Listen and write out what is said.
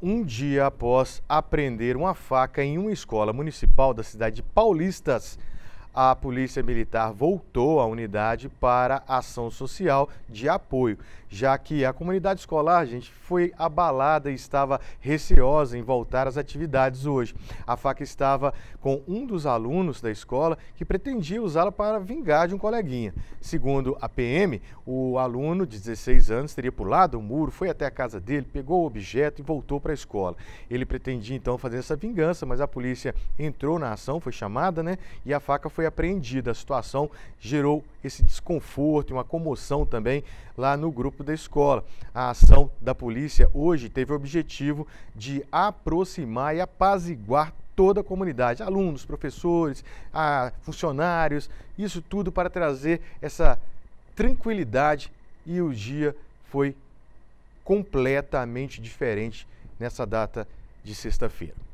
Um dia após aprender uma faca em uma escola municipal da cidade de Paulistas, a Polícia Militar voltou à unidade para ação social de apoio, já que a comunidade escolar, gente, foi abalada e estava receosa em voltar às atividades hoje. A faca estava com um dos alunos da escola que pretendia usá-la para vingar de um coleguinha. Segundo a PM, o aluno de 16 anos teria pulado o muro, foi até a casa dele, pegou o objeto e voltou para a escola. Ele pretendia então fazer essa vingança, mas a polícia entrou na ação, foi chamada, né? E a faca foi foi apreendida. A situação gerou esse desconforto e uma comoção também lá no grupo da escola. A ação da polícia hoje teve o objetivo de aproximar e apaziguar toda a comunidade, alunos, professores, funcionários, isso tudo para trazer essa tranquilidade e o dia foi completamente diferente nessa data de sexta-feira.